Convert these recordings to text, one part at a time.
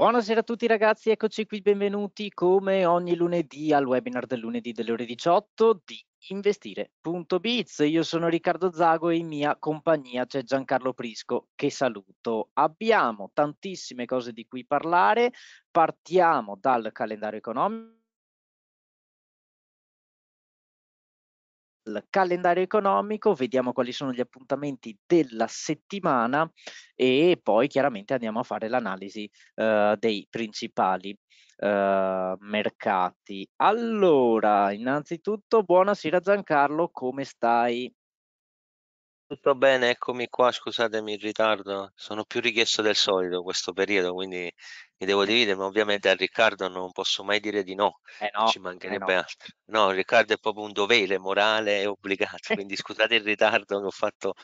Buonasera a tutti ragazzi, eccoci qui, benvenuti come ogni lunedì al webinar del lunedì delle ore 18 di investire.biz. Io sono Riccardo Zago e in mia compagnia c'è Giancarlo Prisco che saluto. Abbiamo tantissime cose di cui parlare, partiamo dal calendario economico calendario economico, vediamo quali sono gli appuntamenti della settimana e poi chiaramente andiamo a fare l'analisi eh, dei principali eh, mercati. Allora, innanzitutto buonasera Giancarlo, come stai? Tutto bene, eccomi qua, scusatemi il ritardo, sono più richiesto del solito questo periodo, quindi mi devo dividere, ma ovviamente a Riccardo non posso mai dire di no, eh no ci eh mancherebbe eh no. altro. No, Riccardo è proprio un dovere morale e obbligato, quindi scusate il ritardo che ho fatto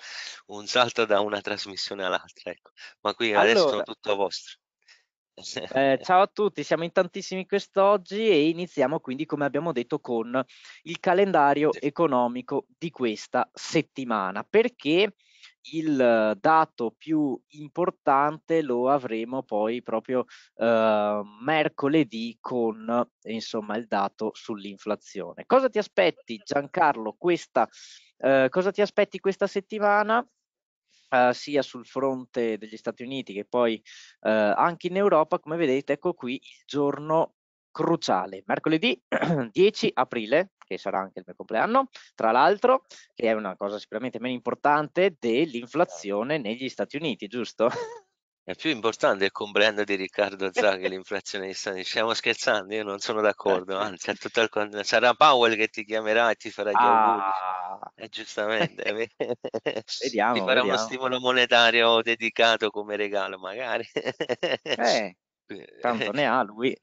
un salto da una trasmissione all'altra, ecco. ma qui allora... adesso sono tutto vostro. Eh, ciao a tutti, siamo in tantissimi quest'oggi e iniziamo quindi, come abbiamo detto, con il calendario economico di questa settimana. Perché il eh, dato più importante lo avremo poi proprio eh, mercoledì con eh, insomma il dato sull'inflazione. Cosa ti aspetti Giancarlo questa, eh, cosa ti aspetti questa settimana? Uh, sia sul fronte degli Stati Uniti che poi uh, anche in Europa, come vedete, ecco qui il giorno cruciale, mercoledì 10 aprile, che sarà anche il mio compleanno, tra l'altro, che è una cosa sicuramente meno importante dell'inflazione negli Stati Uniti, giusto? È più importante il compleanno di Riccardo Zaghi l'inflazione di Stati Uniti. Stiamo scherzando, io non sono d'accordo, eh, anzi, il... sarà Powell che ti chiamerà e ti farà gli ah. auguri. Ah. Eh, giustamente, vediamo, ti farà vediamo. uno stimolo monetario dedicato come regalo, magari. eh, tanto ne ha lui.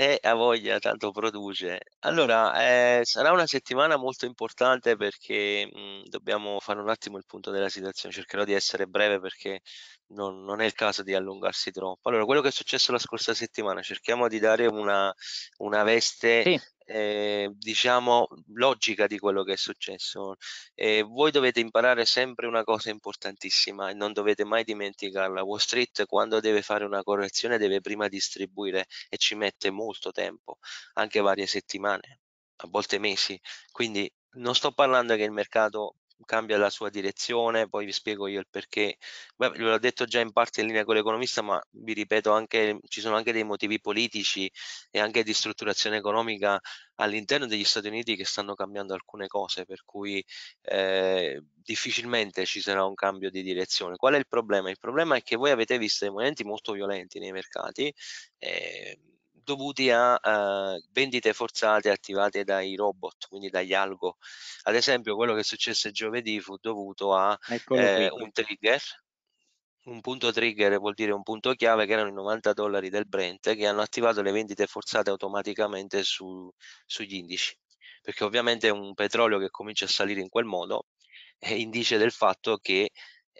E ha voglia, tanto produce. Allora, eh, sarà una settimana molto importante perché mh, mm, dobbiamo fare un attimo il punto della situazione. Cercherò di essere breve perché non, non, è il caso di allungarsi troppo. Allora, quello che è successo la scorsa settimana, cerchiamo di dare una, una veste sì eh, diciamo, logica di quello che è successo. Eh, voi dovete imparare sempre una cosa importantissima e non dovete mai dimenticarla. Wall Street quando deve fare una correzione deve prima distribuire e ci mette molto tempo, anche varie settimane, a volte mesi. Quindi non sto parlando che il mercato cambia la sua direzione, poi vi spiego io il perché. Beh, ve l'ho detto già in parte in linea con l'economista, ma vi ripeto anche, ci sono anche dei motivi politici e anche di strutturazione economica all'interno degli Stati Uniti che stanno cambiando alcune cose, per cui eh, difficilmente ci sarà un cambio di direzione. Qual è il problema? Il problema è che voi avete visto dei momenti molto violenti nei mercati, eh, dovuti a eh, vendite forzate attivate dai robot, quindi dagli algo. Ad esempio, quello che è successo giovedì fu dovuto a eh, un trigger. Un punto trigger vuol dire un punto chiave che erano i 90 dollari del Brent che hanno attivato le vendite forzate automaticamente su, sugli indici perché ovviamente un petrolio che comincia a salire in quel modo è indice del fatto che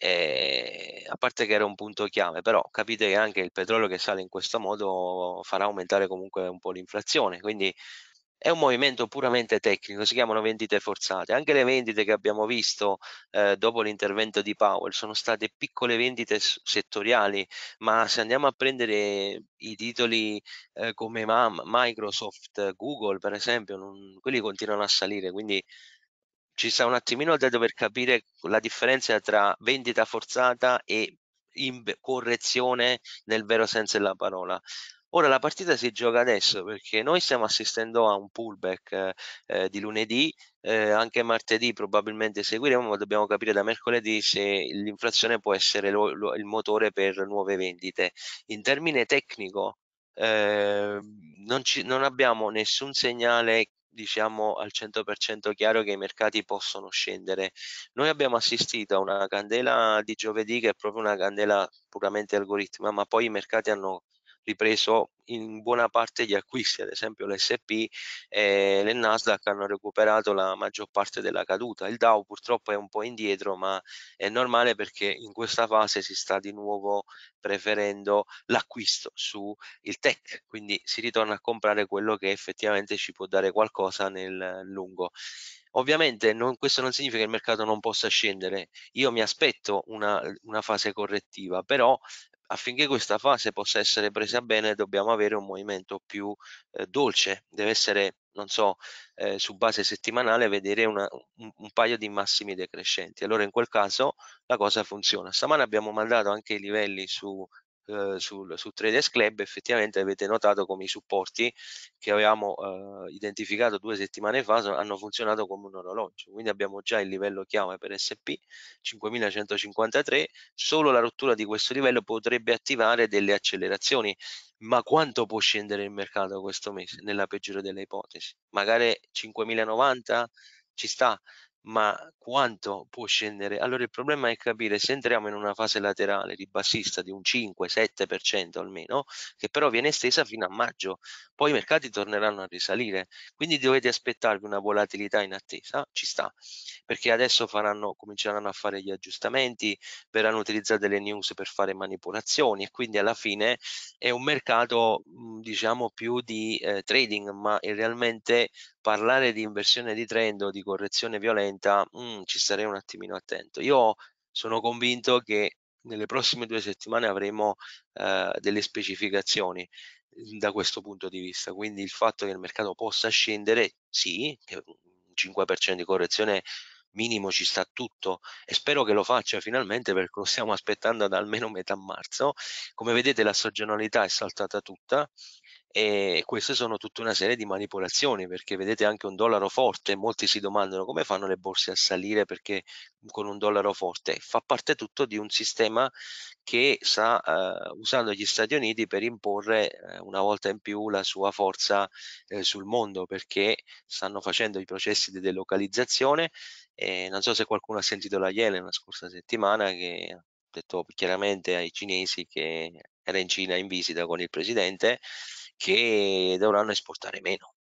e ehm, a parte che era un punto chiave, però capite che anche il petrolio che sale in questo modo farà aumentare comunque un po' l'inflazione, quindi è un movimento puramente tecnico, si chiamano vendite forzate. Anche le vendite che abbiamo visto eh, dopo l'intervento di Powell sono state piccole vendite settoriali, ma se andiamo a prendere i titoli eh, come Microsoft, Google per esempio, non, quelli continuano a salire, quindi ci sta un attimino da dover capire la differenza tra vendita forzata e correzione nel vero senso della parola. Ora la partita si gioca adesso perché noi stiamo assistendo a un pullback eh, di lunedì, eh, anche martedì probabilmente seguiremo, ma dobbiamo capire da mercoledì se l'inflazione può essere lo, lo, il motore per nuove vendite. In termine tecnico eh, non, ci, non abbiamo nessun segnale diciamo al 100% chiaro che i mercati possono scendere. Noi abbiamo assistito a una candela di giovedì che è proprio una candela puramente algoritma, ma poi i mercati hanno ripreso in buona parte gli acquisti, ad esempio l'SP e le Nasdaq hanno recuperato la maggior parte della caduta, il Dow purtroppo è un po' indietro ma è normale perché in questa fase si sta di nuovo preferendo l'acquisto su il tech, quindi si ritorna a comprare quello che effettivamente ci può dare qualcosa nel lungo. Ovviamente non, questo non significa che il mercato non possa scendere, io mi aspetto una, una fase correttiva, però affinché questa fase possa essere presa bene dobbiamo avere un movimento più eh, dolce, deve essere, non so, eh, su base settimanale vedere una, un, un, paio di massimi decrescenti. Allora in quel caso la cosa funziona. Stamane abbiamo mandato anche i livelli su eh, sul, su Traders Club, effettivamente avete notato come i supporti che avevamo eh, identificato due settimane fa hanno funzionato come un orologio, quindi abbiamo già il livello chiave per SP 5153, solo la rottura di questo livello potrebbe attivare delle accelerazioni, ma quanto può scendere il mercato questo mese nella peggiore delle ipotesi? Magari 5090 ci sta, ma quanto può scendere? Allora il problema è capire se entriamo in una fase laterale ribassista di un 5-7% almeno, che però viene estesa fino a maggio, poi i mercati torneranno a risalire, quindi dovete aspettarvi una volatilità in attesa, ci sta, perché adesso faranno, cominceranno a fare gli aggiustamenti, verranno utilizzate le news per fare manipolazioni e quindi alla fine è un mercato diciamo più di eh, trading, ma è realmente parlare di inversione di trend o di correzione violenta mm, ci starei un attimino attento. Io sono convinto che nelle prossime due settimane avremo eh, delle specificazioni mm, da questo punto di vista, quindi il fatto che il mercato possa scendere, sì, 5% di correzione minimo ci sta tutto e spero che lo faccia finalmente perché lo stiamo aspettando da almeno metà marzo. Come vedete la stagionalità è saltata tutta e queste sono tutta una serie di manipolazioni perché vedete anche un dollaro forte molti si domandano come fanno le borse a salire perché con un dollaro forte fa parte tutto di un sistema che sta eh, usando gli Stati Uniti per imporre eh, una volta in più la sua forza eh, sul mondo perché stanno facendo i processi di delocalizzazione e eh, non so se qualcuno ha sentito la Yellen la scorsa settimana che ha detto chiaramente ai cinesi che era in Cina in visita con il presidente che dovranno esportare meno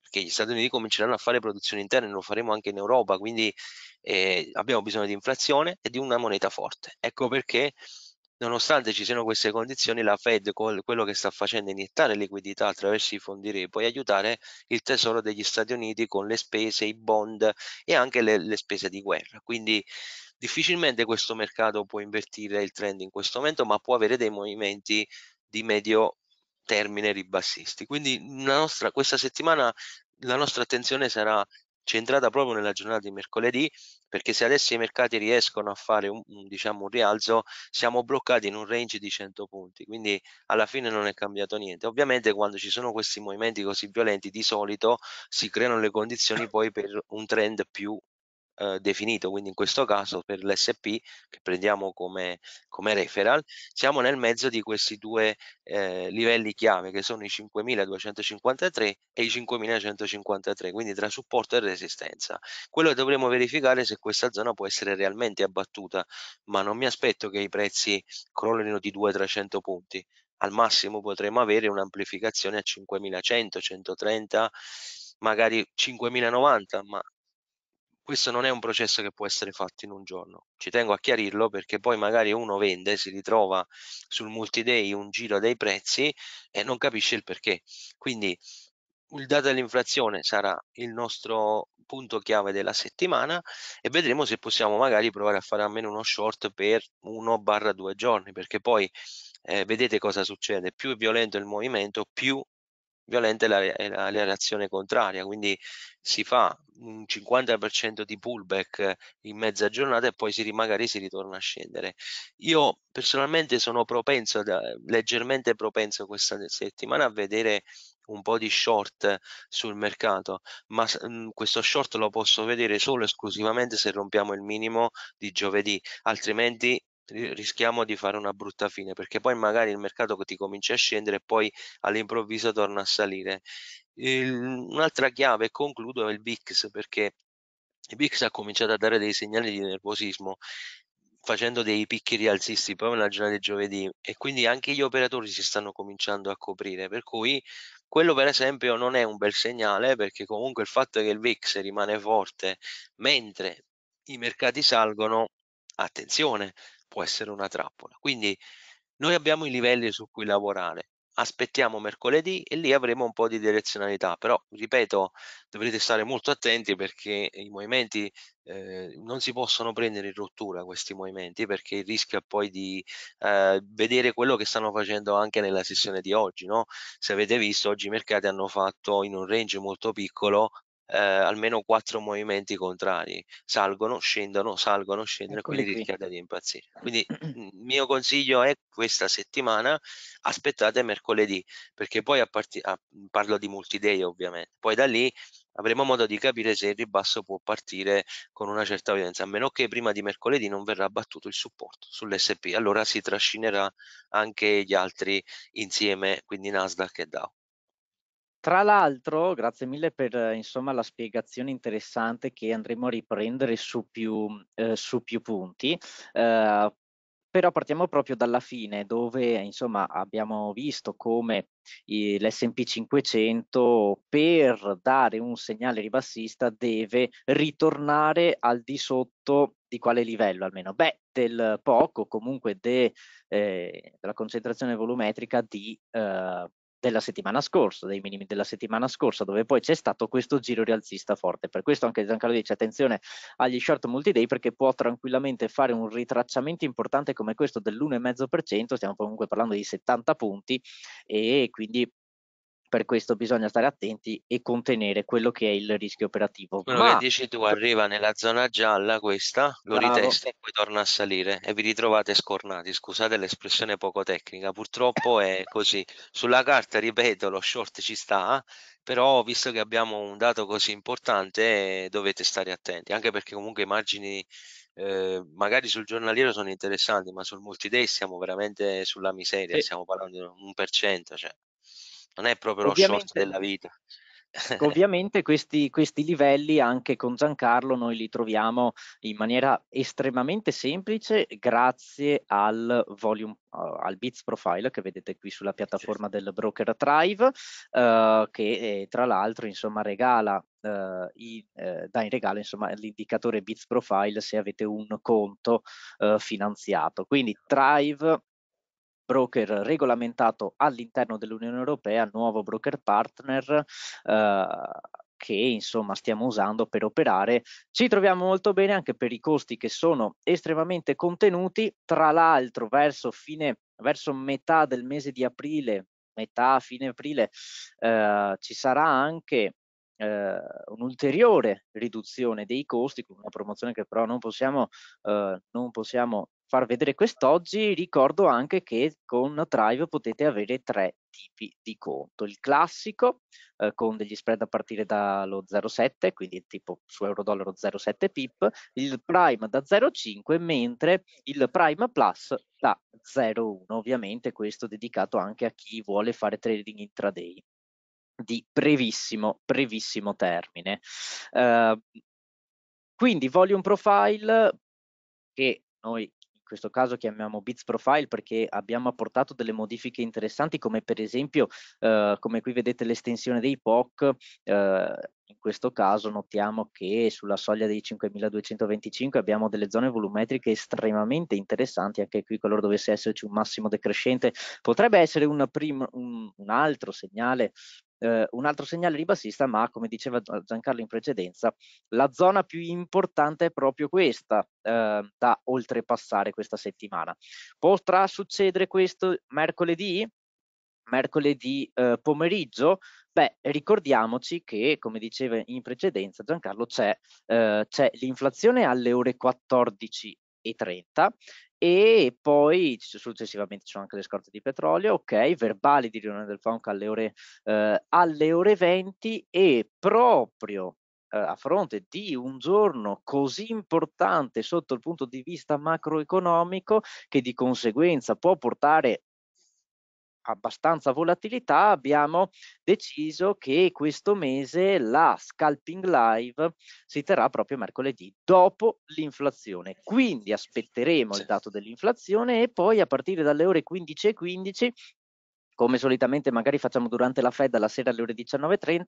perché gli Stati Uniti cominceranno a fare produzioni interne, lo faremo anche in Europa, quindi eh, abbiamo bisogno di inflazione e di una moneta forte. Ecco perché nonostante ci siano queste condizioni, la Fed con quello che sta facendo è iniettare liquidità attraverso i fondi repo e aiutare il tesoro degli Stati Uniti con le spese, i bond e anche le, le spese di guerra. Quindi difficilmente questo mercato può invertire il trend in questo momento, ma può avere dei movimenti di medio termine ribassisti. Quindi nostra, questa settimana la nostra attenzione sarà centrata proprio nella giornata di mercoledì perché se adesso i mercati riescono a fare un, un, diciamo, un rialzo siamo bloccati in un range di 100 punti quindi alla fine non è cambiato niente ovviamente quando ci sono questi movimenti così violenti di solito si creano le condizioni poi per un trend più eh, definito, quindi in questo caso per l'SP che prendiamo come, come, referral, siamo nel mezzo di questi due eh, livelli chiave che sono i 5.253 e i 5.153, quindi tra supporto e resistenza. Quello che dovremo verificare è se questa zona può essere realmente abbattuta, ma non mi aspetto che i prezzi crollino di 200-300 punti, al massimo potremo avere un'amplificazione a 5100, 130, magari 5090, ma questo non è un processo che può essere fatto in un giorno. Ci tengo a chiarirlo perché poi magari uno vende, si ritrova sul multi-day un giro dei prezzi e non capisce il perché. Quindi il dato dell'inflazione sarà il nostro punto chiave della settimana e vedremo se possiamo magari provare a fare almeno uno short per uno barra due giorni perché poi eh, vedete cosa succede, più è violento il movimento, più violenta è la, è la, la reazione contraria, quindi si fa un 50% di pullback in mezza giornata e poi si, magari si ritorna a scendere. Io personalmente sono propenso, da, leggermente propenso questa settimana a vedere un po' di short sul mercato, ma mh, mm, questo short lo posso vedere solo esclusivamente se rompiamo il minimo di giovedì, altrimenti rischiamo di fare una brutta fine perché poi magari il mercato ti comincia a scendere e poi all'improvviso torna a salire. un'altra chiave, e concludo, è il VIX perché il VIX ha cominciato a dare dei segnali di nervosismo facendo dei picchi rialzisti proprio nella giornata di giovedì e quindi anche gli operatori si stanno cominciando a coprire per cui quello per esempio non è un bel segnale perché comunque il fatto che il VIX rimane forte mentre i mercati salgono attenzione può essere una trappola. Quindi noi abbiamo i livelli su cui lavorare, aspettiamo mercoledì e lì avremo un po' di direzionalità, però ripeto dovrete stare molto attenti perché i movimenti eh, non si possono prendere in rottura questi movimenti perché rischia poi di eh, vedere quello che stanno facendo anche nella sessione di oggi, no? se avete visto oggi i mercati hanno fatto in un range molto piccolo eh, almeno quattro movimenti contrari, salgono, scendono, salgono, scendono, e quindi rischiate di impazzire. Quindi il mhmm, mio consiglio è questa settimana aspettate mercoledì, perché poi a part- a, parlo di multi-day ovviamente, poi da lì avremo modo di capire se il ribasso può partire con una certa evidenza a meno che prima di mercoledì non verrà battuto il supporto sull'SP, allora si trascinerà anche gli altri insieme, quindi Nasdaq e Dow. Tra l'altro, grazie mille per eh, insomma, la spiegazione interessante che andremo a riprendere su più, eh, su più punti. Eh, però partiamo proprio dalla fine, dove insomma, abbiamo visto come l'SP 500 per dare un segnale ribassista deve ritornare al di sotto di quale livello almeno? Beh, del poco, comunque de, eh, della concentrazione volumetrica di eh, della settimana scorsa, dei minimi della settimana scorsa, dove poi c'è stato questo giro rialzista forte. Per questo anche Giancarlo dice attenzione agli short multi-day perché può tranquillamente fare un ritracciamento importante come questo dell'1,5%, stiamo comunque parlando di 70 punti e quindi per questo bisogna stare attenti e contenere quello che è il rischio operativo. Quello Ma... che dici tu arriva nella zona gialla questa, lo Bravo. ritesta e poi torna a salire e vi ritrovate scornati, scusate l'espressione poco tecnica, purtroppo è così. Sulla carta, ripeto, lo short ci sta, però visto che abbiamo un dato così importante eh, dovete stare attenti, anche perché comunque i margini eh, magari sul giornaliero sono interessanti, ma sul multiday siamo veramente sulla miseria, sì. stiamo parlando di un per cento. Cioè non è proprio ovviamente, lo short della vita. ovviamente questi, questi, livelli anche con Giancarlo noi li troviamo in maniera estremamente semplice grazie al volume eh, al Bits Profile che vedete qui sulla piattaforma del broker Thrive eh, che è, eh, tra l'altro insomma regala eh, i, eh, dà in regalo insomma l'indicatore Bits Profile se avete un conto eh, finanziato quindi Thrive broker regolamentato all'interno dell'Unione Europea, nuovo broker partner eh, che insomma stiamo usando per operare ci troviamo molto bene anche per i costi che sono estremamente contenuti tra l'altro verso fine verso metà del mese di aprile metà fine aprile eh, ci sarà anche eh, un'ulteriore riduzione dei costi con una promozione che però non possiamo, eh, non possiamo far vedere quest'oggi, ricordo anche che con Drive potete avere tre tipi di conto. Il classico eh, con degli spread a partire dallo 0,7, quindi tipo su euro-dollaro 0,7 pip, il Prime da 0,5, mentre il Prime Plus da 0,1, ovviamente questo dedicato anche a chi vuole fare trading intraday di brevissimo, brevissimo termine. Uh, quindi Volume Profile che noi questo caso chiamiamo Bits Profile perché abbiamo apportato delle modifiche interessanti come per esempio, eh, come qui vedete l'estensione dei POC, eh, in questo caso notiamo che sulla soglia dei 5225 abbiamo delle zone volumetriche estremamente interessanti, anche qui qualora dovesse esserci un massimo decrescente potrebbe essere un, un, un altro segnale eh, un altro segnale ribassista, ma come diceva Giancarlo in precedenza, la zona più importante è proprio questa eh, da oltrepassare questa settimana. Potrà succedere questo mercoledì? Mercoledì eh, pomeriggio? Beh, ricordiamoci che, come diceva in precedenza Giancarlo, c'è, eh, c'è l'inflazione alle ore 14 E 30 e poi successivamente ci sono anche le scorte di petrolio, ok, verbali di riunione del FONC alle ore, eh, alle ore 20 e proprio eh, a fronte di un giorno così importante sotto il punto di vista macroeconomico che di conseguenza può portare abbastanza volatilità abbiamo deciso che questo mese la scalping live si terrà proprio mercoledì dopo l'inflazione quindi aspetteremo il dato dell'inflazione e poi a partire dalle ore 15.15 come solitamente magari facciamo durante la Fed alla sera alle ore 19.30,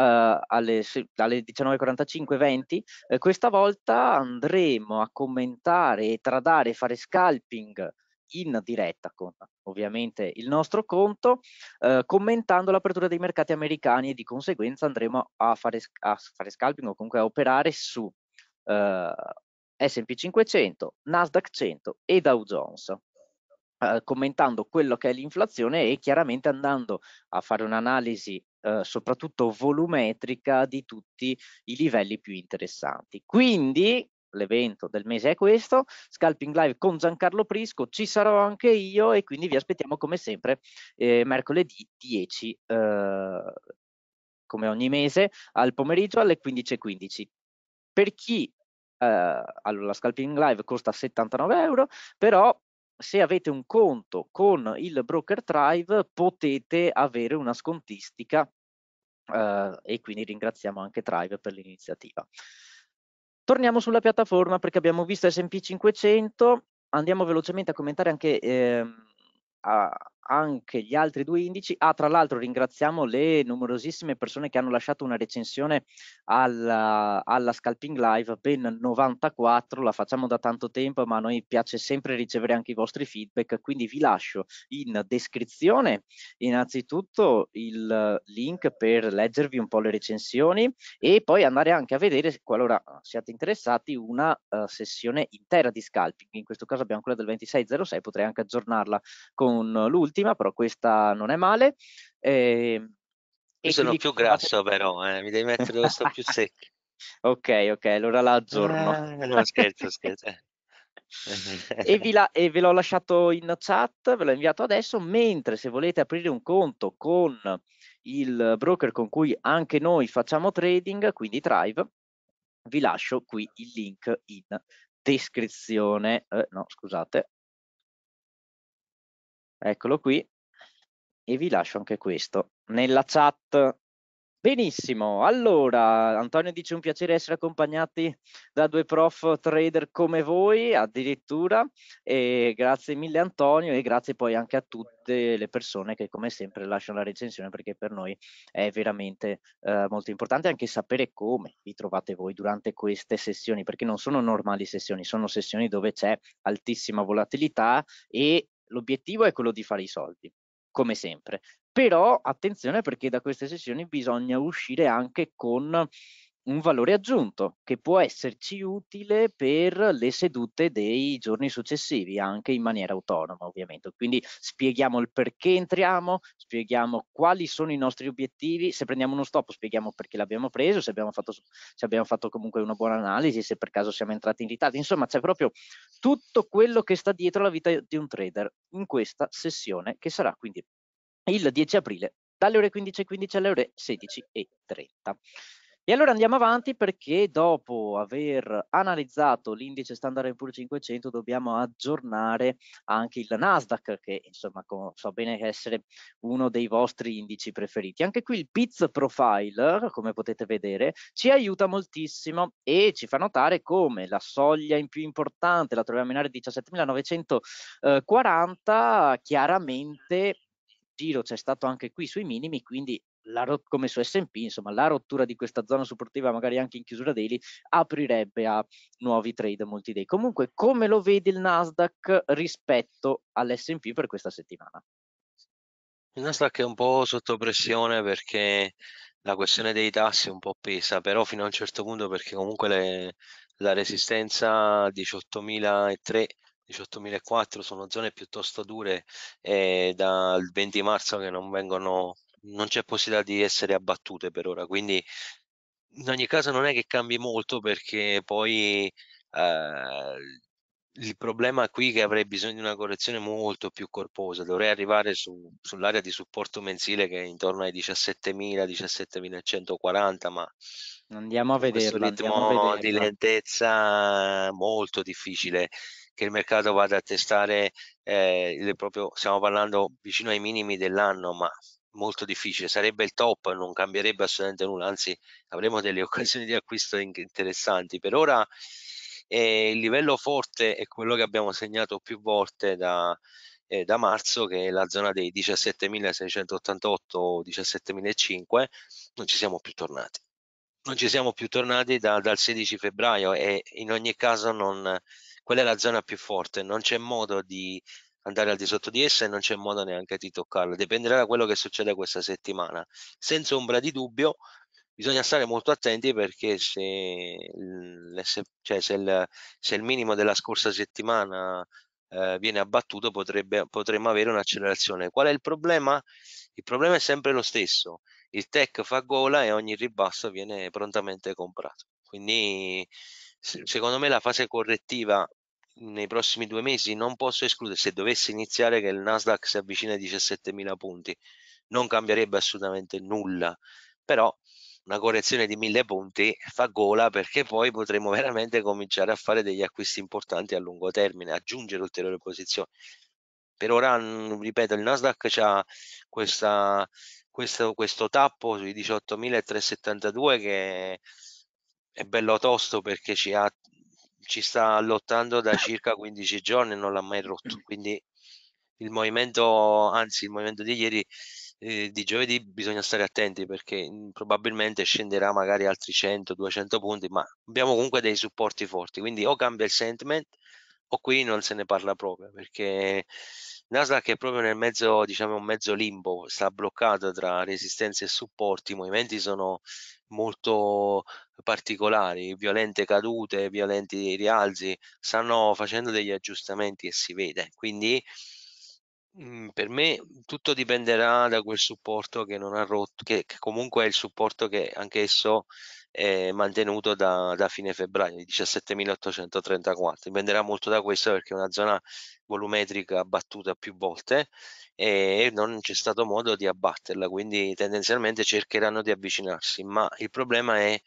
eh, alle, alle 19.45-20, eh, questa volta andremo a commentare e tradare, fare scalping in diretta con ovviamente il nostro conto, eh, commentando l'apertura dei mercati americani e di conseguenza andremo a fare, a fare scalping o comunque a operare su eh, S&P 500, Nasdaq 100 e Dow Jones. Eh, commentando quello che è l'inflazione e chiaramente andando a fare un'analisi eh, soprattutto volumetrica di tutti i livelli più interessanti. Quindi l'evento del mese è questo, Scalping Live con Giancarlo Prisco, ci sarò anche io e quindi vi aspettiamo come sempre eh, mercoledì 10, eh, come ogni mese, al pomeriggio alle 15.15. Per chi, eh, allora Scalping Live costa 79 euro, però se avete un conto con il broker Drive potete avere una scontistica Uh, e quindi ringraziamo anche Tribe per l'iniziativa. Torniamo sulla piattaforma perché abbiamo visto S&P 500, andiamo velocemente a commentare anche eh, a, anche gli altri due indici. Ah, tra l'altro ringraziamo le numerosissime persone che hanno lasciato una recensione alla, alla, Scalping Live, ben 94, la facciamo da tanto tempo, ma a noi piace sempre ricevere anche i vostri feedback, quindi vi lascio in descrizione innanzitutto il link per leggervi un po' le recensioni e poi andare anche a vedere, qualora siate interessati, una uh, sessione intera di scalping. In questo caso abbiamo quella del 2606, potrei anche aggiornarla con l'ultima ultima, però questa non è male. Eh, io sono quindi... più grasso però, eh. mi devi mettere dove sto più secco. ok, ok, allora la aggiorno. Eh, no, scherzo, scherzo. e, la, e, ve l'ho lasciato in chat, ve l'ho inviato adesso, mentre se volete aprire un conto con il broker con cui anche noi facciamo trading, quindi Trive, vi lascio qui il link in descrizione, eh, no scusate, eccolo qui, e vi lascio anche questo nella chat. Benissimo, allora Antonio dice un piacere essere accompagnati da due prof trader come voi addirittura e grazie mille Antonio e grazie poi anche a tutte le persone che come sempre lasciano la recensione perché per noi è veramente eh, molto importante anche sapere come vi trovate voi durante queste sessioni perché non sono normali sessioni, sono sessioni dove c'è altissima volatilità e L'obiettivo è quello di fare i soldi, come sempre. Però attenzione perché da queste sessioni bisogna uscire anche con un valore aggiunto che può esserci utile per le sedute dei giorni successivi, anche in maniera autonoma ovviamente. Quindi spieghiamo il perché entriamo, spieghiamo quali sono i nostri obiettivi, se prendiamo uno stop spieghiamo perché l'abbiamo preso, se abbiamo, fatto, se abbiamo fatto comunque una buona analisi, se per caso siamo entrati in ritardo, insomma c'è proprio tutto quello che sta dietro la vita di un trader in questa sessione che sarà quindi il 10 aprile dalle ore 15.15 alle ore 16.30. E allora andiamo avanti perché dopo aver analizzato l'indice Standard Poor's 500 dobbiamo aggiornare anche il Nasdaq che insomma so bene essere uno dei vostri indici preferiti. Anche qui il Piz Profiler come potete vedere ci aiuta moltissimo e ci fa notare come la soglia in più importante la troviamo in area 17.940 eh, chiaramente giro c'è stato anche qui sui minimi quindi la, come su S&P, insomma, la rottura di questa zona supportiva, magari anche in chiusura daily, aprirebbe a nuovi trade molti day Comunque, come lo vede il Nasdaq rispetto all'S&P per questa settimana? Il Nasdaq è un po' sotto pressione perché la questione dei tassi è un po' pesa, però fino a un certo punto perché comunque le, la resistenza 18.003 18.004 sono zone piuttosto dure e eh, dal 20 marzo che non vengono non c'è possibilità di essere abbattute per ora, quindi in ogni caso non è che cambi molto perché poi eh, il problema qui è che avrei bisogno di una correzione molto più corposa, dovrei arrivare su, sull'area di supporto mensile che è intorno ai 17.000-17.140, ma andiamo a vederlo, un ritmo di lentezza molto difficile che il mercato vada a testare eh, proprio, stiamo parlando vicino ai minimi dell'anno, ma molto difficile, sarebbe il top, non cambierebbe assolutamente nulla, anzi avremo delle occasioni di acquisto interessanti. Per ora eh, il livello forte è quello che abbiamo segnato più volte da, eh, da marzo, che è la zona dei 17.688 o 17.005, non ci siamo più tornati. Non ci siamo più tornati da, dal 16 febbraio e in ogni caso non, quella è la zona più forte, non c'è modo di andare al di sotto di essa e non c'è modo neanche di toccarla. Dipenderà da quello che succede questa settimana. Senza ombra di dubbio, bisogna stare molto attenti perché se, se, cioè se, il, se il, minimo della scorsa settimana eh, viene abbattuto potrebbe, potremmo avere un'accelerazione. Qual è il problema? Il problema è sempre lo stesso. Il tech fa gola e ogni ribasso viene prontamente comprato. Quindi secondo me la fase correttiva nei prossimi due mesi non posso escludere se dovesse iniziare che il Nasdaq si avvicina ai 17.000 punti non cambierebbe assolutamente nulla però una correzione di 1000 punti fa gola perché poi potremo veramente cominciare a fare degli acquisti importanti a lungo termine aggiungere ulteriori posizioni per ora mm, ripeto il Nasdaq ha questa, questo, questo tappo sui 18.372 che è bello tosto perché ci ha ci sta lottando da circa 15 giorni e non l'ha mai rotto. Mm. Quindi il movimento, anzi il movimento di ieri, eh, di giovedì, bisogna stare attenti perché mm, probabilmente scenderà magari altri 100-200 punti, ma abbiamo comunque dei supporti forti. Quindi o cambia il sentiment o qui non se ne parla proprio perché Nasdaq è proprio nel mezzo, diciamo, un mezzo limbo, sta bloccato tra resistenze e supporti, i movimenti sono molto particolari, violente cadute, violenti rialzi, stanno facendo degli aggiustamenti e si vede, quindi mm, per me tutto dipenderà da quel supporto che non ha rotto, che, che comunque è il supporto che anch'esso eh, mantenuto da, da, fine febbraio, 17.834. Dipenderà molto da questo perché è una zona volumetrica abbattuta più volte e non c'è stato modo di abbatterla, quindi tendenzialmente cercheranno di avvicinarsi, ma il problema è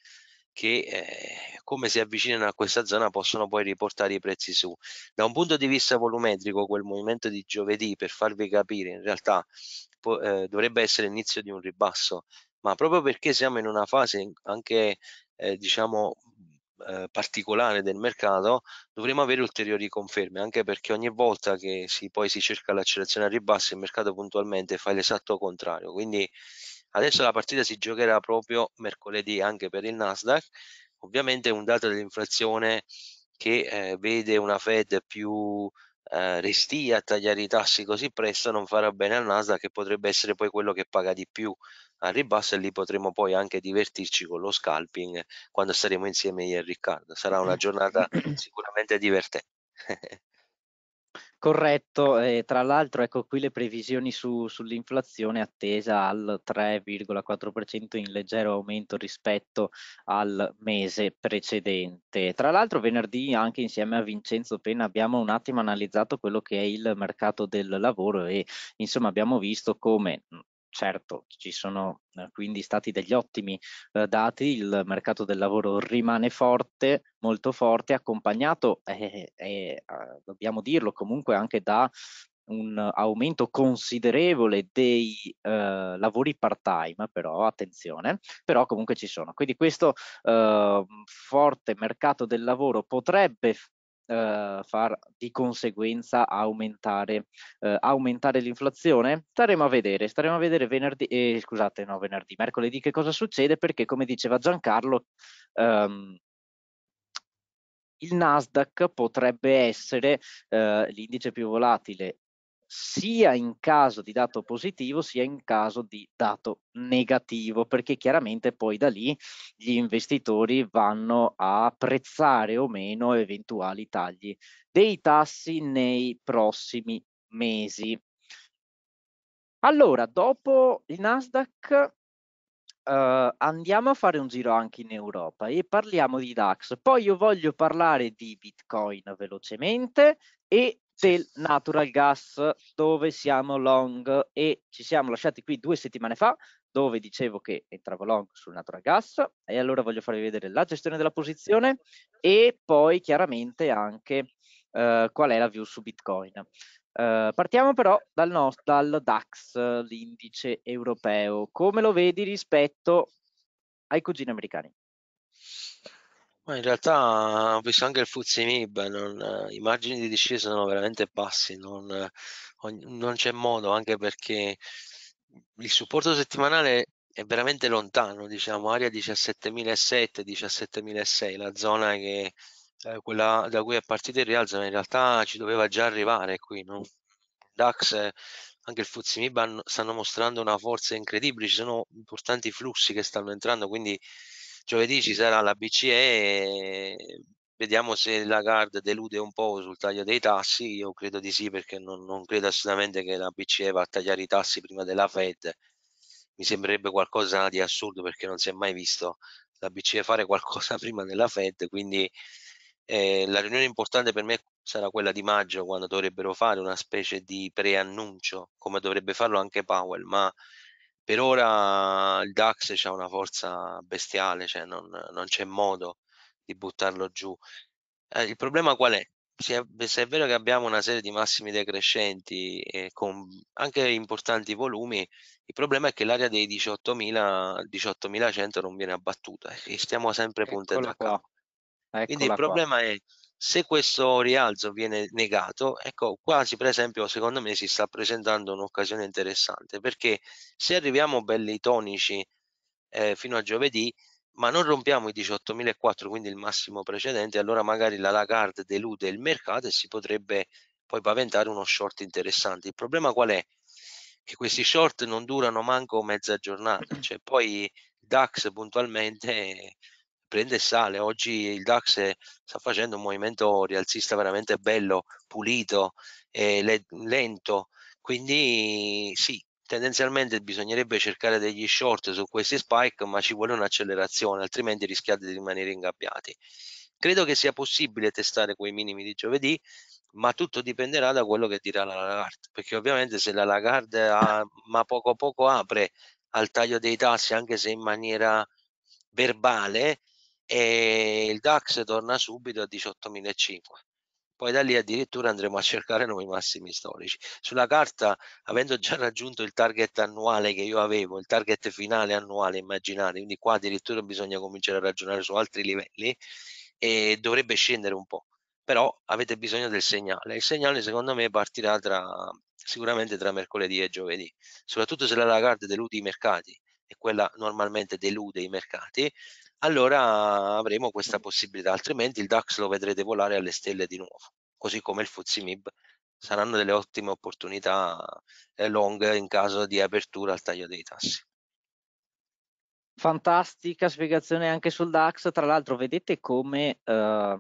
che eh, come si avvicinano a questa zona possono poi riportare i prezzi su. Da un punto di vista volumetrico, quel movimento di giovedì, per farvi capire, in realtà eh, dovrebbe essere l'inizio di un ribasso ma proprio perché siamo in una fase anche eh, diciamo eh, particolare del mercato dovremo avere ulteriori conferme anche perché ogni volta che si, poi si cerca l'accelerazione a ribasso il mercato puntualmente fa l'esatto contrario quindi adesso la partita si giocherà proprio mercoledì anche per il Nasdaq ovviamente un dato dell'inflazione che eh, vede una Fed più eh, restia a tagliare i tassi così presto non farà bene al Nasdaq che potrebbe essere poi quello che paga di più al ribasso e lì potremo poi anche divertirci con lo scalping quando saremo insieme io e Riccardo. Sarà una mm-hmm. giornata sicuramente divertente. Corretto, eh, tra l'altro ecco qui le previsioni su, sull'inflazione attesa al 3,4% in leggero aumento rispetto al mese precedente. Tra l'altro venerdì anche insieme a Vincenzo Penna abbiamo un attimo analizzato quello che è il mercato del lavoro e insomma abbiamo visto come certo ci sono eh, quindi stati degli ottimi eh, dati, il mercato del lavoro rimane forte, molto forte, accompagnato, eh, eh, eh dobbiamo dirlo, comunque anche da un aumento considerevole dei eh, lavori part-time, però attenzione, però comunque ci sono. Quindi questo eh, forte mercato del lavoro potrebbe eh, far di conseguenza aumentare, eh, aumentare l'inflazione? Staremo a vedere, staremo a vedere venerdì, eh, scusate, no, venerdì, mercoledì che cosa succede perché come diceva Giancarlo, ehm, il Nasdaq potrebbe essere eh, l'indice più volatile sia in caso di dato positivo sia in caso di dato negativo, perché chiaramente poi da lì gli investitori vanno a prezzare o meno eventuali tagli dei tassi nei prossimi mesi. Allora, dopo il Nasdaq Uh, andiamo a fare un giro anche in Europa e parliamo di DAX. Poi io voglio parlare di Bitcoin velocemente e del natural gas dove siamo long e ci siamo lasciati qui due settimane fa dove dicevo che entravo long sul natural gas e allora voglio farvi vedere la gestione della posizione e poi chiaramente anche eh, qual è la view su bitcoin. Uh, partiamo però dal, no, dal DAX, l'indice europeo. Come lo vedi rispetto ai cugini americani? Ma in realtà ho visto anche il Fuzzi Mib, non, eh, i margini di discesa sono veramente bassi, non, eh, non c'è modo, anche perché il supporto settimanale è veramente lontano, diciamo, area 17.700-17.600, la zona che, eh, quella da cui è partito il rialzo, ma in realtà ci doveva già arrivare qui, no? DAX, anche il Fuzzi Mib stanno mostrando una forza incredibile, ci sono importanti flussi che stanno entrando, quindi Giovedì ci sarà la BCE, vediamo se la Lagarde delude un po' sul taglio dei tassi, io credo di sì perché non, non credo assolutamente che la BCE va a tagliare i tassi prima della Fed, mi sembrerebbe qualcosa di assurdo perché non si è mai visto la BCE fare qualcosa prima della Fed, quindi eh, la riunione importante per me sarà quella di maggio quando dovrebbero fare una specie di preannuncio come dovrebbe farlo anche Powell, ma per ora il DAX ha una forza bestiale, cioè non, non c'è modo di buttarlo giù. Eh, il problema qual è? Se, se, è vero che abbiamo una serie di massimi decrescenti eh, con anche importanti volumi, il problema è che l'area dei 18.000, 18.100 non viene abbattuta e stiamo sempre puntando a capo. Quindi il problema qua. è se questo rialzo viene negato, ecco quasi per esempio secondo me si sta presentando un'occasione interessante perché se arriviamo belli tonici eh, fino a giovedì, ma non rompiamo i 18.004, quindi il massimo precedente, allora magari la Lagarde delude il mercato e si potrebbe poi paventare uno short interessante. Il problema qual è? Che questi short non durano manco mezza giornata, cioè poi DAX puntualmente prende e sale. Oggi il DAX è, sta facendo un movimento rialzista veramente bello, pulito, e le, lento. Quindi sì, tendenzialmente bisognerebbe cercare degli short su questi spike, ma ci vuole un'accelerazione, altrimenti rischiate di rimanere ingabbiati. Credo che sia possibile testare quei minimi di giovedì, ma tutto dipenderà da quello che dirà la Lagarde, perché ovviamente se la Lagarde ha, ma poco a poco apre al taglio dei tassi, anche se in maniera verbale, e il DAX torna subito a 18.500 poi da lì addirittura andremo a cercare nuovi massimi storici. Sulla carta, avendo già raggiunto il target annuale che io avevo, il target finale annuale immaginate, quindi qua addirittura bisogna cominciare a ragionare su altri livelli e dovrebbe scendere un po', però avete bisogno del segnale. Il segnale secondo me partirà tra, sicuramente tra mercoledì e giovedì, soprattutto se la carta delude i mercati e quella normalmente delude i mercati, allora avremo questa possibilità, altrimenti il DAX lo vedrete volare alle stelle di nuovo, così come il FTSE MIB. Saranno delle ottime opportunità eh, long in caso di apertura al taglio dei tassi. Fantastica spiegazione anche sul DAX, tra l'altro vedete come eh,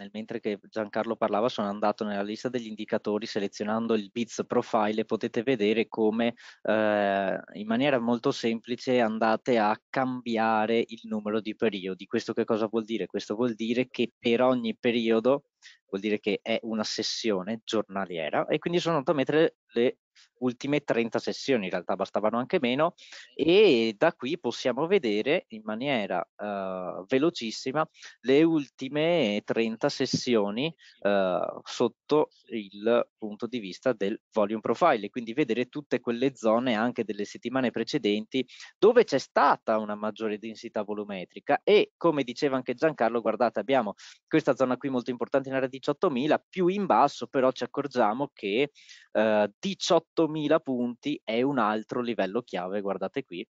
nel mentre che Giancarlo parlava sono andato nella lista degli indicatori selezionando il bits profile e potete vedere come eh, in maniera molto semplice andate a cambiare il numero di periodi. Questo che cosa vuol dire? Questo vuol dire che per ogni periodo vuol dire che è una sessione giornaliera e quindi sono andato a mettere le ultime 30 sessioni, in realtà bastavano anche meno, e da qui possiamo vedere in maniera uh, velocissima le ultime 30 sessioni uh, sotto il punto di vista del volume profile, e quindi vedere tutte quelle zone anche delle settimane precedenti dove c'è stata una maggiore densità volumetrica e come diceva anche Giancarlo, guardate abbiamo questa zona qui molto importante in area 18.000, più in basso però ci accorgiamo che uh, eh, 18 8.000 punti è un altro livello chiave, guardate qui.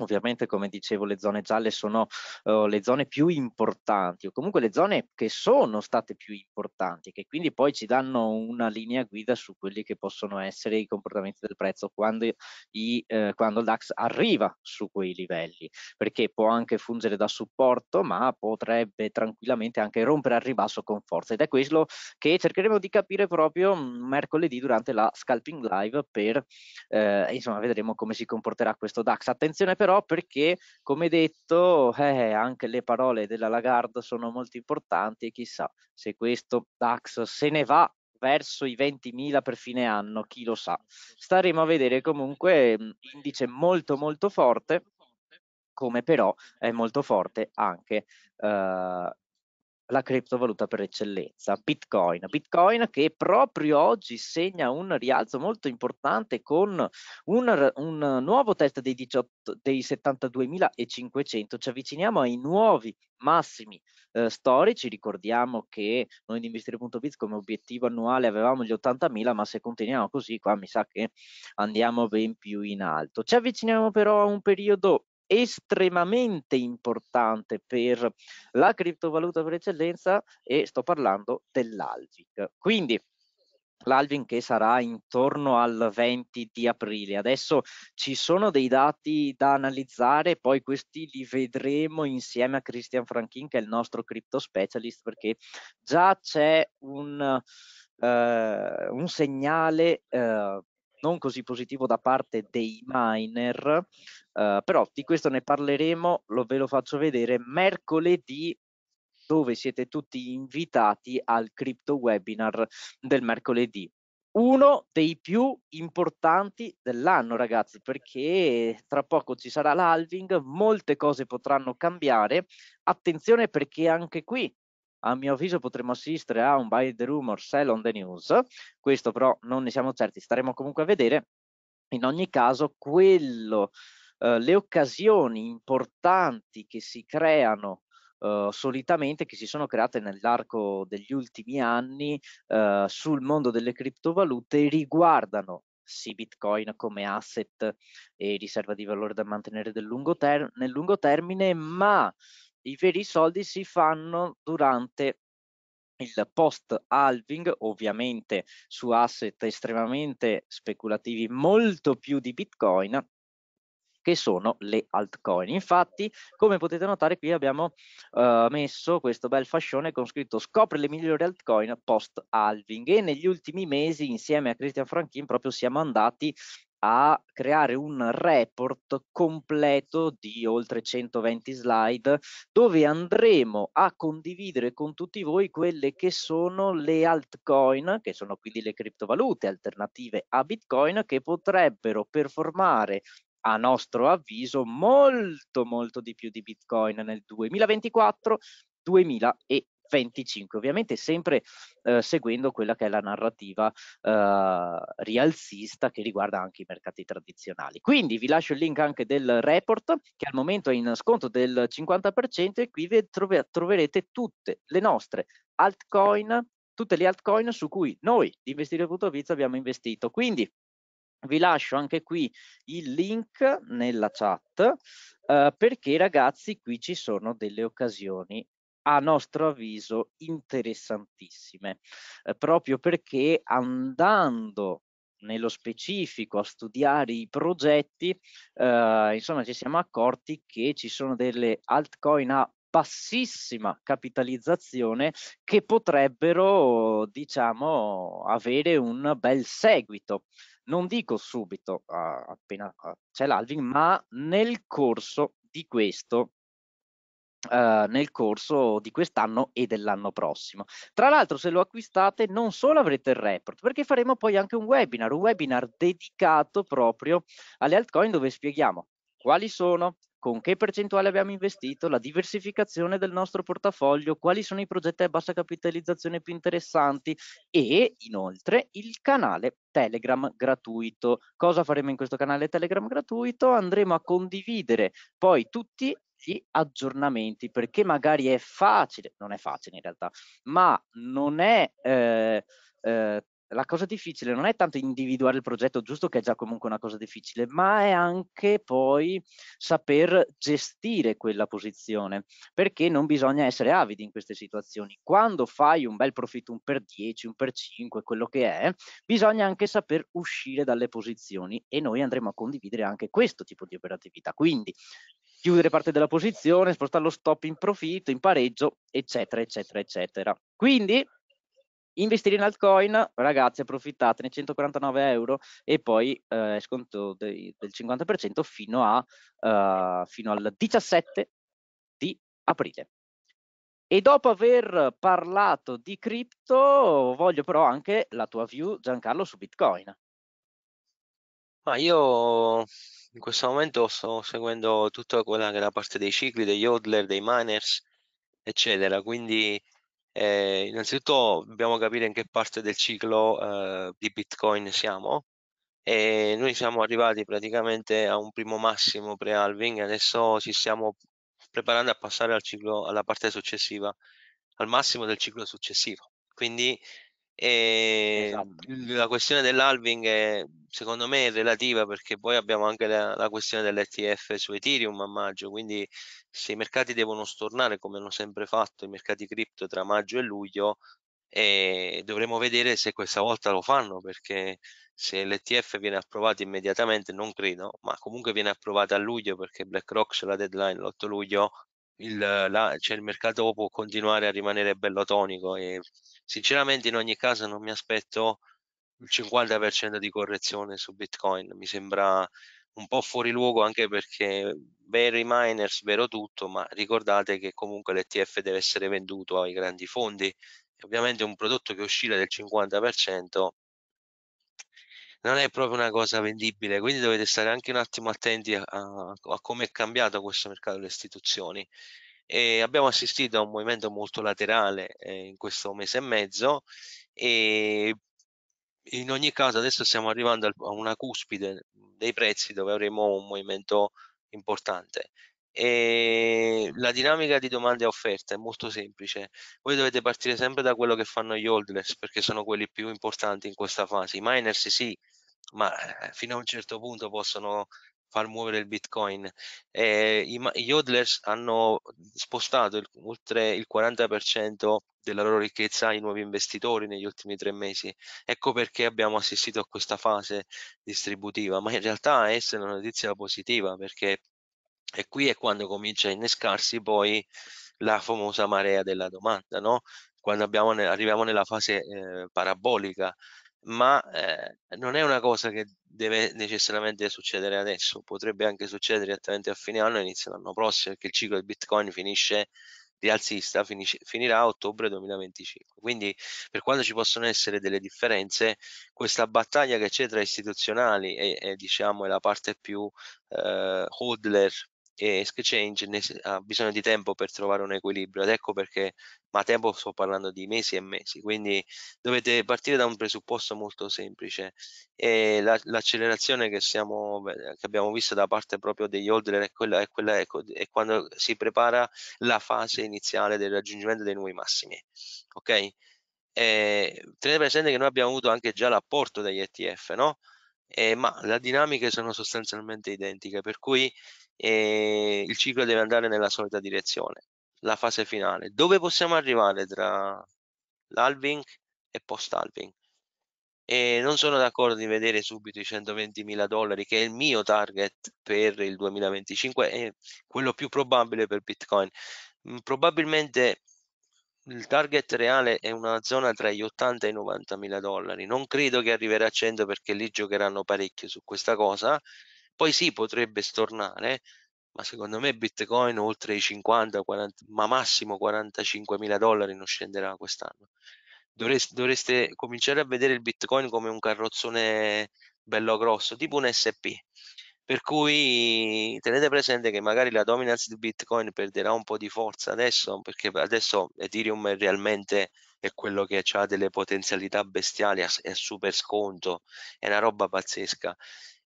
Ovviamente, come dicevo, le zone gialle sono uh, le zone più importanti o comunque le zone che sono state più importanti, che quindi poi ci danno una linea guida su quelli che possono essere i comportamenti del prezzo quando, i, eh, quando il DAX arriva su quei livelli, perché può anche fungere da supporto, ma potrebbe tranquillamente anche rompere al ribasso con forza. Ed è quello che cercheremo di capire proprio mm, mercoledì durante la Scalping Live per, eh, insomma, vedremo come si comporterà questo DAX. Attenzione però perché, come detto, eh, eh, anche le parole della Lagarde sono molto importanti e chissà se questo DAX se ne va verso i 20.000 per fine anno, chi lo sa. Staremo a vedere comunque mm, indice molto molto forte, come però è molto forte anche eh, la criptovaluta per eccellenza, Bitcoin. Bitcoin che proprio oggi segna un rialzo molto importante con un, un nuovo test dei, 18, dei 72.500, ci avviciniamo ai nuovi massimi eh, storici, ricordiamo che noi di investire.biz come obiettivo annuale avevamo gli 80.000, ma se continuiamo così qua mi sa che andiamo ben più in alto. Ci avviciniamo però a un periodo estremamente importante per la criptovaluta per eccellenza e sto parlando dell'Alvin. Quindi l'Alvin che sarà intorno al 20 di aprile. Adesso ci sono dei dati da analizzare, poi questi li vedremo insieme a Christian Franchin che è il nostro crypto specialist perché già c'è un, eh, un segnale eh, non così positivo da parte dei miner, eh, però di questo ne parleremo, lo, ve lo faccio vedere mercoledì dove siete tutti invitati al crypto webinar del mercoledì. Uno dei più importanti dell'anno, ragazzi, perché tra poco ci sarà l'halving, molte cose potranno cambiare. Attenzione perché anche qui a mio avviso potremmo assistere a un buy the rumor, sell on the news, questo però non ne siamo certi, staremo comunque a vedere, in ogni caso quello, eh, le occasioni importanti che si creano Uh, solitamente che si sono create nell'arco degli ultimi anni uh, sul mondo delle criptovalute riguardano sì Bitcoin come asset e riserva di valore da mantenere lungo nel lungo termine, ma i veri soldi si fanno durante il post halving ovviamente su asset estremamente speculativi molto più di bitcoin che sono le altcoin infatti come potete notare qui abbiamo uh, messo questo bel fascione con scritto scopre le migliori altcoin post halving e negli ultimi mesi insieme a Christian Franchin proprio siamo andati a creare un report completo di oltre 120 slide dove andremo a condividere con tutti voi quelle che sono le altcoin, che sono quindi le criptovalute alternative a Bitcoin che potrebbero performare a nostro avviso molto molto di più di Bitcoin nel 2024 2025 25, ovviamente sempre eh, seguendo quella che è la narrativa eh, rialzista che riguarda anche i mercati tradizionali. Quindi vi lascio il link anche del report che al momento è in sconto del 50% e qui trove troverete tutte le nostre altcoin, tutte le altcoin su cui noi di investire.viz abbiamo investito. Quindi vi lascio anche qui il link nella chat eh, perché ragazzi qui ci sono delle occasioni a nostro avviso interessantissime, eh, proprio perché andando nello specifico a studiare i progetti, eh, insomma ci siamo accorti che ci sono delle altcoin a bassissima capitalizzazione che potrebbero, diciamo, avere un bel seguito. Non dico subito, ah, appena ah, c'è l'alving, ma nel corso di questo Uh, nel corso di quest'anno e dell'anno prossimo. Tra l'altro se lo acquistate non solo avrete il report, perché faremo poi anche un webinar, un webinar dedicato proprio alle altcoin dove spieghiamo quali sono, con che percentuale abbiamo investito, la diversificazione del nostro portafoglio, quali sono i progetti a bassa capitalizzazione più interessanti e inoltre il canale Telegram gratuito. Cosa faremo in questo canale Telegram gratuito? Andremo a condividere poi tutti gli aggiornamenti perché magari è facile, non è facile in realtà, ma non è eh, eh, la cosa difficile non è tanto individuare il progetto giusto, che è già comunque una cosa difficile, ma è anche poi saper gestire quella posizione, perché non bisogna essere avidi in queste situazioni. Quando fai un bel profitto, un per 10, un per 5, quello che è, bisogna anche saper uscire dalle posizioni e noi andremo a condividere anche questo tipo di operatività. Quindi chiudere parte della posizione, spostare lo stop in profitto, in pareggio, eccetera, eccetera, eccetera. Quindi investire in altcoin, ragazzi, approfittatene, 149 euro e poi eh, sconto dei, del 50% fino, a, eh, fino al 17 di aprile. E dopo aver parlato di cripto, voglio però anche la tua view, Giancarlo, su Bitcoin. Ma io in questo momento sto seguendo tutta quella che è la parte dei cicli, degli hodler, dei miners, eccetera. Quindi, eh, innanzitutto dobbiamo capire in che parte del ciclo eh, di Bitcoin siamo. E noi siamo arrivati praticamente a un primo massimo pre-halving, adesso ci stiamo preparando a passare al ciclo, alla parte successiva, al massimo del ciclo successivo. Quindi eh, esatto. la questione dell'halving è secondo me è relativa perché poi abbiamo anche la, la questione dell'ETF su Ethereum a maggio, quindi se i mercati devono stornare come hanno sempre fatto i mercati cripto tra maggio e luglio, e dovremo vedere se questa volta lo fanno perché se l'ETF viene approvato immediatamente non credo ma comunque viene approvato a luglio perché BlackRock c'è la deadline l'8 luglio il, la, cioè il mercato può continuare a rimanere bello tonico e sinceramente in ogni caso non mi aspetto il 50% di correzione su Bitcoin. Mi sembra un po' fuori luogo anche perché veri miners, vero tutto, ma ricordate che comunque l'ETF deve essere venduto ai grandi fondi. Ovviamente un prodotto che oscilla del 50% non è proprio una cosa vendibile, quindi dovete stare anche un attimo attenti a, a, a come è cambiato questo mercato delle istituzioni. E abbiamo assistito a un movimento molto laterale eh, in questo mese e mezzo e in ogni caso adesso stiamo arrivando a una cuspide dei prezzi dove avremo un movimento importante e la dinamica di domande e offerta è molto semplice voi dovete partire sempre da quello che fanno gli holders perché sono quelli più importanti in questa fase i miners sì ma eh, fino a un certo punto possono far muovere il bitcoin. Eh, i, Gli hodlers hanno spostato il, oltre il 40% della loro ricchezza ai nuovi investitori negli ultimi tre mesi. Ecco perché abbiamo assistito a questa fase distributiva, ma in realtà essa è una notizia positiva perché e qui è quando comincia a innescarsi poi la famosa marea della domanda, no? quando abbiamo, arriviamo nella fase eh, parabolica ma eh, non è una cosa che deve necessariamente succedere adesso, potrebbe anche succedere direttamente a fine anno inizio l'anno prossimo, perché il ciclo del Bitcoin finisce rialzista, finisce, finirà a ottobre 2025. Quindi per quanto ci possono essere delle differenze, questa battaglia che c'è tra istituzionali e, e diciamo è la parte più eh, hodler, e Exchange ne, ha bisogno di tempo per trovare un equilibrio ed ecco perché, ma tempo sto parlando di mesi e mesi, quindi dovete partire da un presupposto molto semplice e la, l'accelerazione che, che abbiamo visto da parte proprio degli holder è quella, è, quella, è, ecco, è quando si prepara la fase iniziale del raggiungimento dei nuovi massimi, ok? E tenete presente che noi abbiamo avuto anche già l'apporto degli ETF, no? Eh, ma le dinamiche sono sostanzialmente identiche, per cui e il ciclo deve andare nella solita direzione, la fase finale. Dove possiamo arrivare tra l'alving e post-alving? E non sono d'accordo di vedere subito i 120 mila dollari che è il mio target per il 2025 è quello più probabile per Bitcoin. Mm, probabilmente il target reale è una zona tra gli 80 e i 90 mila dollari. Non credo che arriverà a 100 perché lì giocheranno parecchio su questa cosa poi sì potrebbe stornare ma secondo me Bitcoin oltre i 50, 40, ma massimo 45 mila dollari non scenderà quest'anno. Dovreste, dovreste, cominciare a vedere il Bitcoin come un carrozzone bello grosso, tipo un SP. Per cui tenete presente che magari la dominance di Bitcoin perderà un po' di forza adesso, perché adesso Ethereum è realmente è quello che ha delle potenzialità bestiali, è super sconto, è una roba pazzesca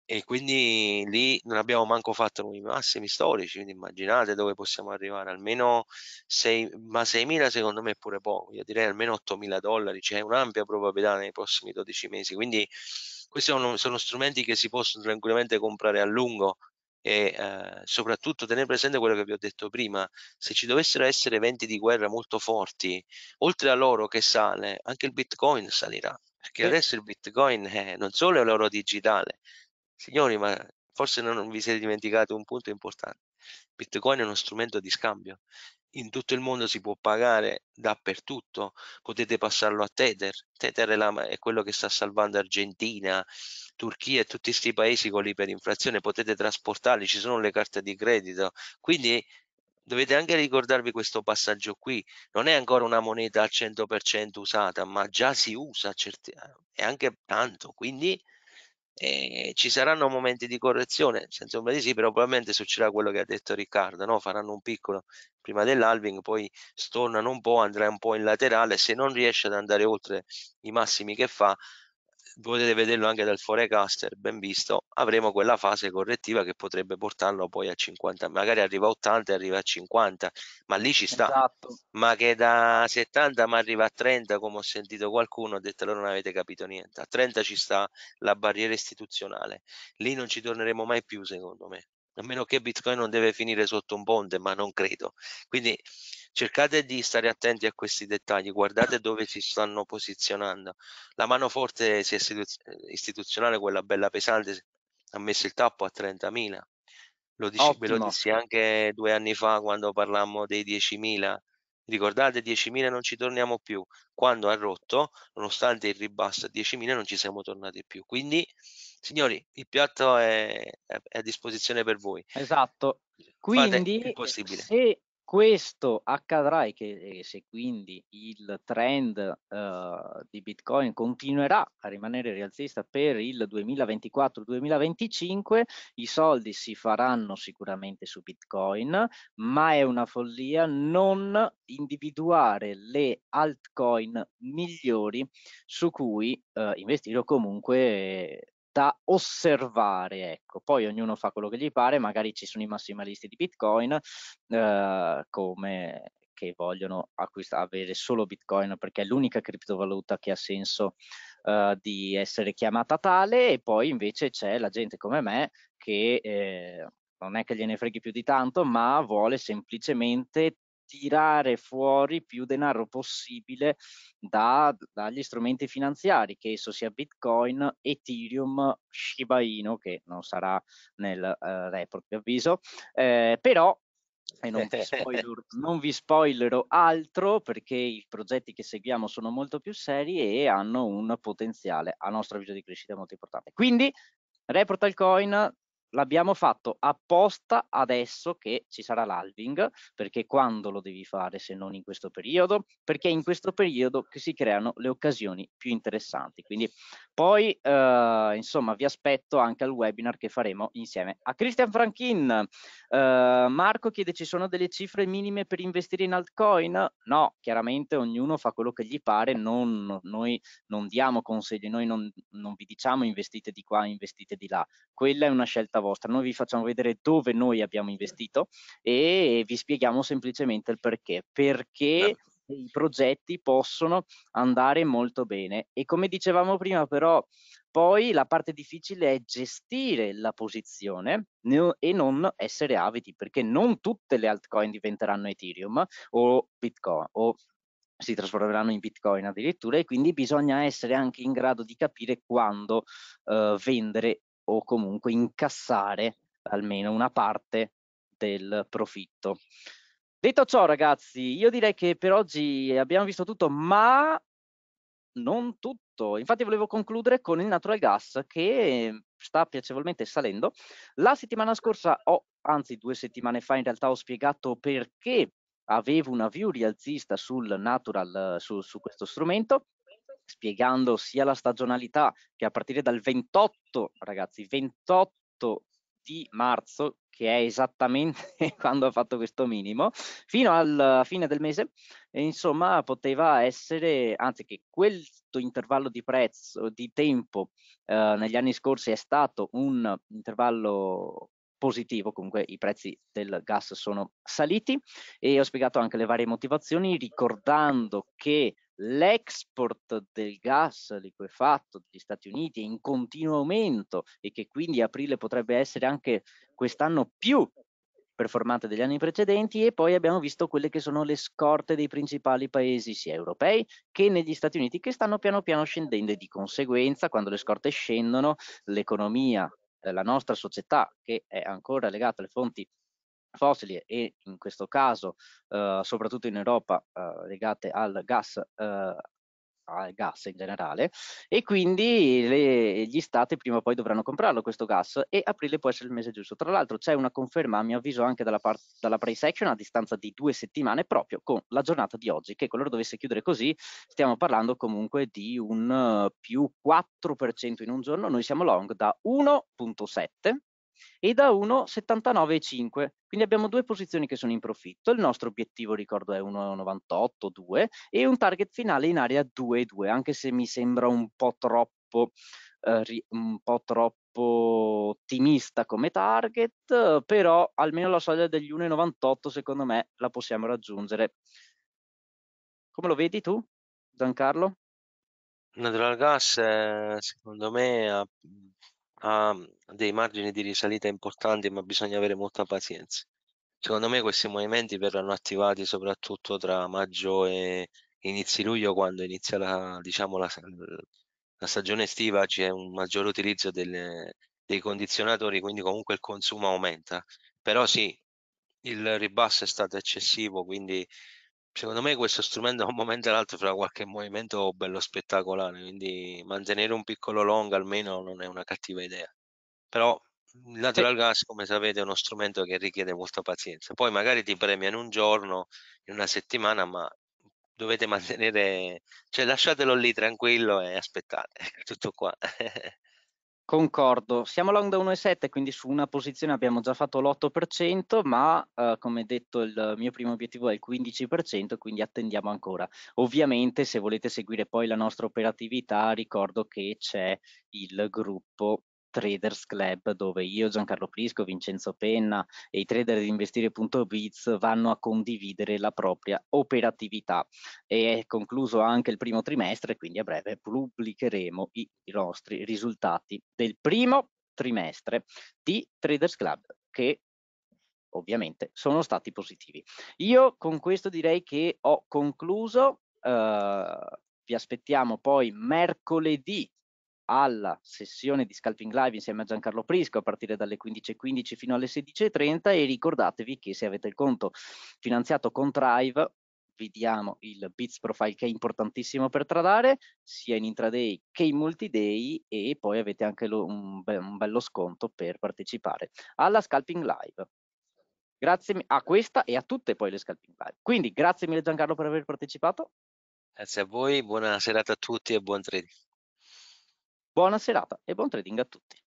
e quindi lì non abbiamo manco fatto i massimi storici, quindi immaginate dove possiamo arrivare, almeno 6, ma 6.000 secondo me è pure poco, io direi almeno 8.000 dollari, c'è cioè un'ampia probabilità nei prossimi 12 mesi, quindi questi sono, sono strumenti che si possono tranquillamente comprare a lungo e eh, soprattutto tenere presente quello che vi ho detto prima, se ci dovessero essere eventi di guerra molto forti, oltre a loro che sale, anche il bitcoin salirà, perché adesso il bitcoin è eh, non solo è l'oro digitale, Signori, ma forse non vi siete dimenticati un punto importante. Bitcoin è uno strumento di scambio. In tutto il mondo si può pagare dappertutto. Potete passarlo a Tether. Tether è, la, è quello che sta salvando Argentina, Turchia e tutti questi paesi con l'iperinflazione. Potete trasportarli, ci sono le carte di credito. Quindi dovete anche ricordarvi questo passaggio qui. Non è ancora una moneta al 100% usata, ma già si usa, certi, è anche tanto. Quindi e ci saranno momenti di correzione, senza ombra di sì, però probabilmente succederà quello che ha detto Riccardo, no? faranno un piccolo prima dell'alving, poi stornano un po', andrà un po' in laterale, se non riesce ad andare oltre i massimi che fa, potete vederlo anche dal forecaster, ben visto, avremo quella fase correttiva che potrebbe portarlo poi a 50, magari arriva a 80 e arriva a 50, ma lì ci sta, esatto. ma che da 70 ma arriva a 30, come ho sentito qualcuno, ho detto allora non avete capito niente, a 30 ci sta la barriera istituzionale, lì non ci torneremo mai più secondo me, a meno che Bitcoin non deve finire sotto un ponte, ma non credo. Quindi cercate di stare attenti a questi dettagli, guardate dove si stanno posizionando. La mano forte istituzionale, quella bella pesante, ha messo il tappo a 30.000. Lo, dici, lo dissi anche due anni fa quando parlammo dei 10.000. Ricordate, 10.000 non ci torniamo più. Quando ha rotto, nonostante il ribasso a 10.000, non ci siamo tornati più. Quindi, signori, il piatto è, è a disposizione per voi. Esatto. Quindi, se questo accadrà e che se quindi il trend uh, di Bitcoin continuerà a rimanere rialzista per il 2024-2025, i soldi si faranno sicuramente su Bitcoin, ma è una follia non individuare le altcoin migliori su cui uh, investire o comunque da osservare, ecco. Poi ognuno fa quello che gli pare, magari ci sono i massimalisti di Bitcoin eh, come che vogliono acquistare, avere solo Bitcoin perché è l'unica criptovaluta che ha senso uh, di essere chiamata tale e poi invece c'è la gente come me che eh, non è che gliene freghi più di tanto ma vuole semplicemente tirare fuori più denaro possibile da, dagli strumenti finanziari, che esso sia Bitcoin, Ethereum, Shiba Inu, che non sarà nel eh, report, vi avviso, eh, però e non vi, spoiler, non vi, spoilerò altro perché i progetti che seguiamo sono molto più seri e hanno un potenziale a nostro avviso di crescita molto importante. Quindi, report al coin, l'abbiamo fatto apposta adesso che ci sarà l'alving, perché quando lo devi fare se non in questo periodo? Perché è in questo periodo che si creano le occasioni più interessanti. Quindi poi, eh, insomma, vi aspetto anche al webinar che faremo insieme a Christian Franchin. Eh, Marco chiede ci sono delle cifre minime per investire in altcoin? No, chiaramente ognuno fa quello che gli pare, non, noi non diamo consigli, noi non, non vi diciamo investite di qua, investite di là. Quella è una scelta scelta vostra, noi vi facciamo vedere dove noi abbiamo investito e vi spieghiamo semplicemente il perché, perché i progetti possono andare molto bene e come dicevamo prima però poi la parte difficile è gestire la posizione e non essere avidi perché non tutte le altcoin diventeranno Ethereum o Bitcoin o si trasformeranno in bitcoin addirittura e quindi bisogna essere anche in grado di capire quando uh, vendere o comunque incassare almeno una parte del profitto. Detto ciò ragazzi, io direi che per oggi abbiamo visto tutto, ma non tutto. Infatti volevo concludere con il natural gas che sta piacevolmente salendo. La settimana scorsa, o anzi due settimane fa in realtà, ho spiegato perché avevo una view rialzista sul natural, su, su questo strumento spiegando sia la stagionalità che a partire dal 28, ragazzi, 28 di marzo, che è esattamente quando ha fatto questo minimo, fino alla fine del mese, e insomma poteva essere, anzi che questo intervallo di prezzo, di tempo, eh, negli anni scorsi è stato un intervallo positivo, comunque i prezzi del gas sono saliti e ho spiegato anche le varie motivazioni ricordando che l'export del gas liquefatto degli Stati Uniti è in continuo aumento e che quindi aprile potrebbe essere anche quest'anno più performante degli anni precedenti e poi abbiamo visto quelle che sono le scorte dei principali paesi sia europei che negli Stati Uniti che stanno piano piano scendendo e di conseguenza quando le scorte scendono l'economia eh, la nostra società che è ancora legata alle fonti fossili e in questo caso eh, soprattutto in Europa eh, legate al gas, eh, al gas in generale e quindi le, gli stati prima o poi dovranno comprarlo questo gas e aprile può essere il mese giusto. Tra l'altro c'è una conferma a mio avviso anche dalla, part, dalla price action a distanza di due settimane proprio con la giornata di oggi che qualora dovesse chiudere così stiamo parlando comunque di un uh, più 4% in un giorno, noi siamo long da 1.7 e da 1,79,5 quindi abbiamo due posizioni che sono in profitto il nostro obiettivo ricordo è 1,98,2 e un target finale in area 2,2 anche se mi sembra un po' troppo eh, un po' troppo ottimista come target, però almeno la soglia degli 1,98 secondo me la possiamo raggiungere. Come lo vedi tu, Giancarlo? Natural Gas eh, secondo me ha mhmm, dei margini di risalita importanti, ma bisogna avere molta pazienza. Secondo me questi movimenti verranno attivati soprattutto tra maggio e inizi luglio, quando inizia la, diciamo, la, la stagione estiva, c'è un maggior utilizzo delle, dei condizionatori, quindi comunque il consumo aumenta. Però sì, il ribasso è stato eccessivo, quindi secondo me questo strumento a un momento o l'altro farà qualche movimento bello spettacolare, quindi mantenere un piccolo long almeno non è una cattiva idea. Però il natural sì. gas, come sapete, è uno strumento che richiede molta pazienza. Poi magari ti premia in un giorno, in una settimana, ma dovete mantenere, cioè lasciatelo lì tranquillo e aspettate, tutto qua. Concordo, siamo long da 1,7 quindi su una posizione abbiamo già fatto l'8% ma eh, come detto il mio primo obiettivo è il 15% quindi attendiamo ancora. Ovviamente se volete seguire poi la nostra operatività ricordo che c'è il gruppo Traders Club dove io, Giancarlo Prisco, Vincenzo Penna e i trader di investire.biz vanno a condividere la propria operatività e è concluso anche il primo trimestre quindi a breve pubblicheremo i nostri risultati del primo trimestre di Traders Club che ovviamente sono stati positivi. Io con questo direi che ho concluso, uh, vi aspettiamo poi mercoledì alla sessione di Scalping Live insieme a Giancarlo Prisco a partire dalle 15.15 fino alle 16.30 e ricordatevi che se avete il conto finanziato con Drive vi diamo il Bits Profile che è importantissimo per tradare sia in intraday che in multiday e poi avete anche lo, un, be un bello sconto per partecipare alla Scalping Live. Grazie a questa e a tutte poi le Scalping Live. Quindi grazie mille Giancarlo per aver partecipato. Grazie a voi, buona serata a tutti e buon trading. Buona serata e buon trading a tutti.